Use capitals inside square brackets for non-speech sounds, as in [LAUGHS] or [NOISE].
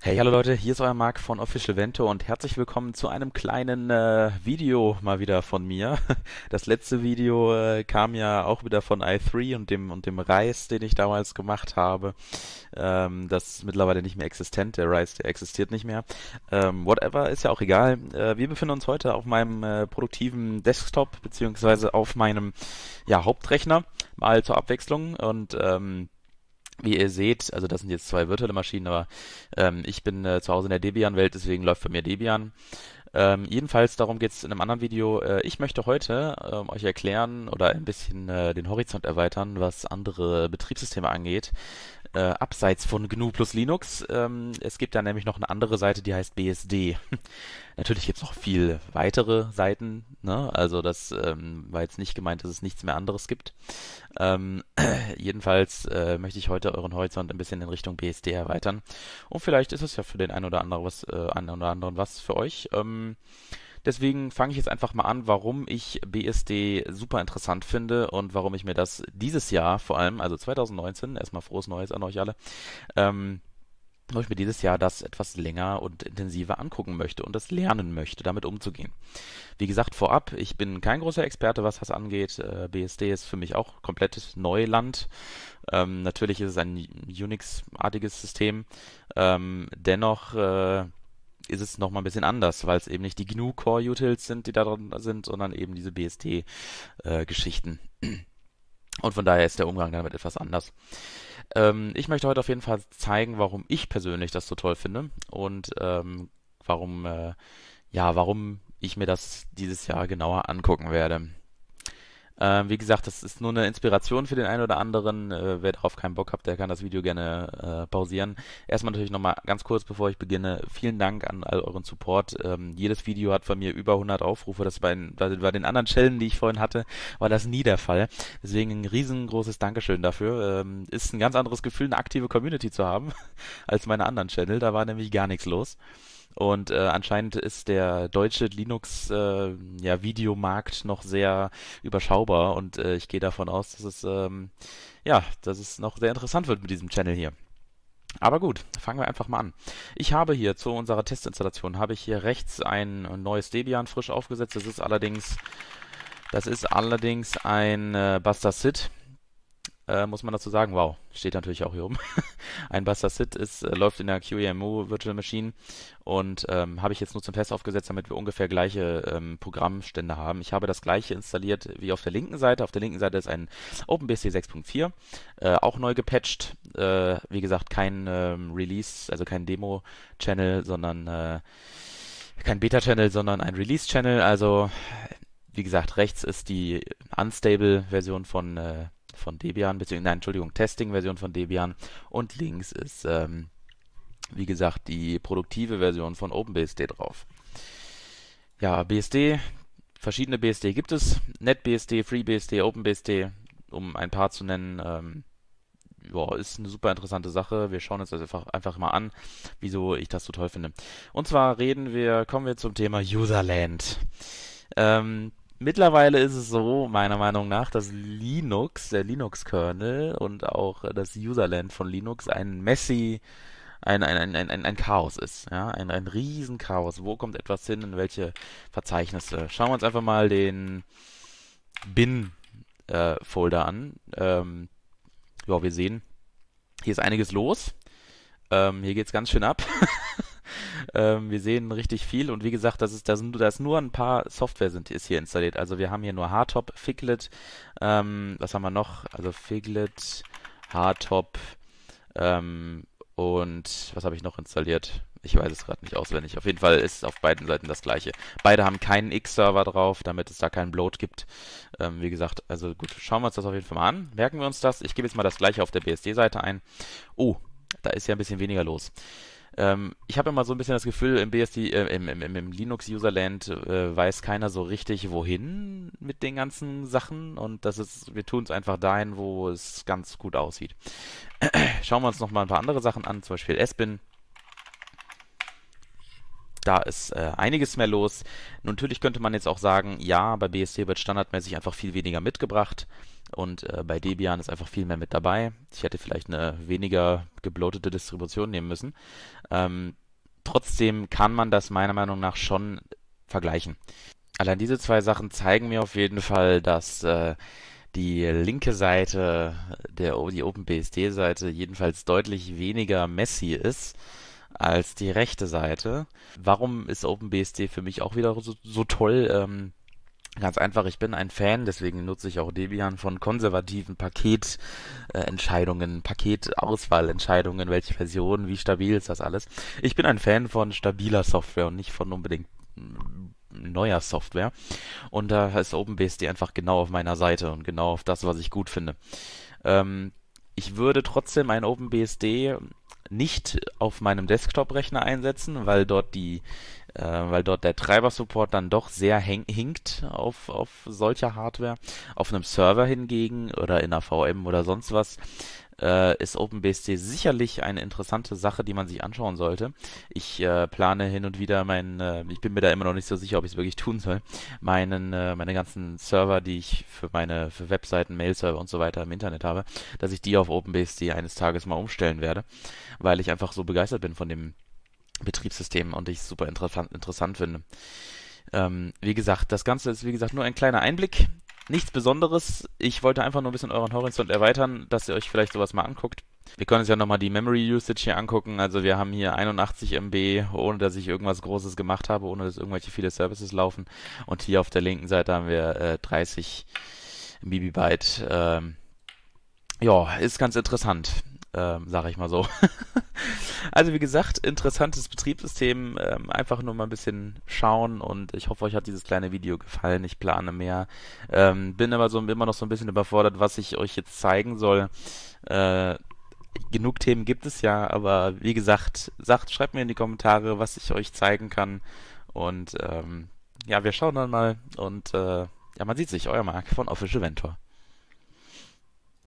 Hey, hallo Leute, hier ist euer Marc von Official Vento und herzlich willkommen zu einem kleinen äh, Video mal wieder von mir. [LAUGHS] Das letzte Video äh, kam ja auch wieder von i3 und dem und dem Reis, den ich damals gemacht habe. Ähm, das ist mittlerweile nicht mehr existent, der Reis, der existiert nicht mehr. Ähm, whatever, ist ja auch egal. Äh, wir befinden uns heute auf meinem äh, produktiven Desktop, beziehungsweise auf meinem ja, Hauptrechner, mal zur Abwechslung und ähm, wie ihr seht, also das sind jetzt zwei virtuelle Maschinen, aber ähm, ich bin äh, zu Hause in der Debian-Welt, deswegen läuft bei mir Debian. Ähm, jedenfalls, darum geht es in einem anderen Video. Äh, ich möchte heute ähm, euch erklären oder ein bisschen äh, den Horizont erweitern, was andere Betriebssysteme angeht, äh, abseits von GNU plus Linux. Ähm, es gibt da nämlich noch eine andere Seite, die heißt BSD. [LAUGHS] Natürlich gibt es noch viel weitere Seiten, ne? also das ähm, war jetzt nicht gemeint, dass es nichts mehr anderes gibt. Ähm, [CLEARS THROAT] jedenfalls äh, möchte ich heute euren Horizont ein bisschen in Richtung BSD erweitern. Und vielleicht ist es ja für den einen oder anderen was, äh, einen oder anderen was für euch. Ähm, ähm, deswegen fange ich jetzt einfach mal an, warum ich BSD super interessant finde und warum ich mir das dieses Jahr vor allem, also 2019, erstmal frohes Neues an euch alle, ähm, ob ich mir dieses Jahr das etwas länger und intensiver angucken möchte und das lernen möchte, damit umzugehen. Wie gesagt, vorab, ich bin kein großer Experte, was das angeht. Äh, BSD ist für mich auch komplett Neuland. Ähm, natürlich ist es ein Unix-artiges System. Ähm, dennoch äh, ist es nochmal ein bisschen anders, weil es eben nicht die GNU-Core-Utils sind, die da drin sind, sondern eben diese BST-Geschichten. Äh, und von daher ist der Umgang damit etwas anders. Ähm, ich möchte heute auf jeden Fall zeigen, warum ich persönlich das so toll finde und ähm, warum, äh, ja, warum ich mir das dieses Jahr genauer angucken werde. Ähm, wie gesagt, das ist nur eine Inspiration für den einen oder anderen. Äh, wer darauf keinen Bock hat, der kann das Video gerne äh, pausieren. Erstmal natürlich nochmal ganz kurz, bevor ich beginne, vielen Dank an all euren Support. Ähm, jedes Video hat von mir über 100 Aufrufe. Das bei, bei, bei, den anderen Chellen, die ich vorhin hatte, war das nie der Fall. Deswegen ein riesengroßes Dankeschön dafür. Ähm, ist ein ganz anderes Gefühl, eine aktive Community zu haben, [LAUGHS] als meine anderen Channel. Da war nämlich gar nichts los. Und äh, anscheinend ist der deutsche Linux-Videomarkt äh, ja, noch sehr überschaubar und äh, ich gehe davon aus, dass es, ähm, ja, dass es noch sehr interessant wird mit diesem Channel hier. Aber gut, fangen wir einfach mal an. Ich habe hier zu unserer Testinstallation, habe ich hier rechts ein neues Debian frisch aufgesetzt. Das ist allerdings, das ist allerdings ein äh, Buster Sit äh, muss man dazu sagen, wow, steht natürlich auch hier oben. [LAUGHS] ein Buster Sit ist, äh, läuft in der QEMU Virtual Machine und ähm, habe ich jetzt nur zum Test aufgesetzt, damit wir ungefähr gleiche ähm, Programmstände haben. Ich habe das gleiche installiert wie auf der linken Seite. Auf der linken Seite ist ein OpenBSD 6.4, äh, auch neu gepatcht. Äh, wie gesagt, kein ähm, Release, also kein Demo-Channel, sondern äh, kein Beta-Channel, sondern ein Release-Channel. Also wie gesagt, rechts ist die Unstable-Version von äh, von Debian, beziehungsweise, nein, Entschuldigung, Testing-Version von Debian und links ist, ähm, wie gesagt, die produktive Version von OpenBSD drauf. Ja, BSD, verschiedene BSD gibt es, NetBSD, FreeBSD, OpenBSD, um ein paar zu nennen, ähm, ja, ist eine super interessante Sache. Wir schauen uns das einfach, einfach mal an, wieso ich das so toll finde. Und zwar reden wir, kommen wir zum Thema Userland. Ähm, Mittlerweile ist es so, meiner Meinung nach, dass Linux, der Linux-Kernel und auch das Userland von Linux ein Messi, ein, ein, ein, ein, ein Chaos ist. Ja? Ein, ein Riesenchaos. Wo kommt etwas hin, in welche Verzeichnisse? Schauen wir uns einfach mal den Bin-Folder äh, an. Ähm, ja, wir sehen, hier ist einiges los. Ähm, hier geht es ganz schön ab. [LAUGHS] Ähm, wir sehen richtig viel und wie gesagt, das ist, da sind, da nur ein paar Software sind, ist hier installiert. Also wir haben hier nur Hardtop, Figlet, ähm, was haben wir noch? Also Figlet, Hardtop ähm, und was habe ich noch installiert? Ich weiß es gerade nicht auswendig. Auf jeden Fall ist es auf beiden Seiten das gleiche. Beide haben keinen X-Server drauf, damit es da keinen Bloat gibt. Ähm, wie gesagt, also gut, schauen wir uns das auf jeden Fall mal an. Merken wir uns das. Ich gebe jetzt mal das gleiche auf der BSD-Seite ein. Oh, da ist ja ein bisschen weniger los. Ähm, ich habe immer so ein bisschen das Gefühl, im BSD, äh, im, im, im Linux-Userland äh, weiß keiner so richtig, wohin mit den ganzen Sachen. Und das ist, wir tun es einfach dahin, wo es ganz gut aussieht. [CLEARS THROAT] Schauen wir uns nochmal ein paar andere Sachen an, zum Beispiel Espin. Da ist äh, einiges mehr los. Natürlich könnte man jetzt auch sagen, ja, bei BSD wird standardmäßig einfach viel weniger mitgebracht. Und äh, bei Debian ist einfach viel mehr mit dabei. Ich hätte vielleicht eine weniger geblotete Distribution nehmen müssen. Ähm, trotzdem kann man das meiner Meinung nach schon vergleichen. Allein diese zwei Sachen zeigen mir auf jeden Fall, dass äh, die linke Seite, der, die OpenBSD-Seite, jedenfalls deutlich weniger messy ist als die rechte Seite. Warum ist OpenBSD für mich auch wieder so, so toll? Ähm, Ganz einfach, ich bin ein Fan, deswegen nutze ich auch Debian von konservativen Paketentscheidungen, äh, Paketauswahlentscheidungen, welche Version, wie stabil ist das alles. Ich bin ein Fan von stabiler Software und nicht von unbedingt neuer Software. Und da ist OpenBSD einfach genau auf meiner Seite und genau auf das, was ich gut finde. Ähm, ich würde trotzdem ein OpenBSD nicht auf meinem Desktop-Rechner einsetzen, weil dort die äh, weil dort der Treiber-Support dann doch sehr hinkt auf, auf solcher Hardware. Auf einem Server hingegen oder in einer VM oder sonst was äh, ist OpenBSD sicherlich eine interessante Sache, die man sich anschauen sollte. Ich äh, plane hin und wieder meinen, äh, ich bin mir da immer noch nicht so sicher, ob ich es wirklich tun soll, meinen, äh, meine ganzen Server, die ich für meine für Webseiten, Mail-Server und so weiter im Internet habe, dass ich die auf OpenBSD eines Tages mal umstellen werde, weil ich einfach so begeistert bin von dem Betriebssystemen und die ich super interessant, interessant finde. Ähm, wie gesagt, das Ganze ist wie gesagt nur ein kleiner Einblick. Nichts Besonderes. Ich wollte einfach nur ein bisschen euren Horizont erweitern, dass ihr euch vielleicht sowas mal anguckt. Wir können uns ja nochmal die Memory Usage hier angucken. Also wir haben hier 81 MB, ohne dass ich irgendwas Großes gemacht habe, ohne dass irgendwelche viele Services laufen. Und hier auf der linken Seite haben wir äh, 30 MB. Ähm, ja, ist ganz interessant, ähm, sage ich mal so. [LAUGHS] Also wie gesagt, interessantes Betriebssystem. Ähm, einfach nur mal ein bisschen schauen und ich hoffe, euch hat dieses kleine Video gefallen. Ich plane mehr. Ähm, bin aber so immer noch so ein bisschen überfordert, was ich euch jetzt zeigen soll. Äh, genug Themen gibt es ja, aber wie gesagt, sagt, schreibt mir in die Kommentare, was ich euch zeigen kann. Und ähm, ja, wir schauen dann mal und äh, ja, man sieht sich. Euer Marc von Official Ventor.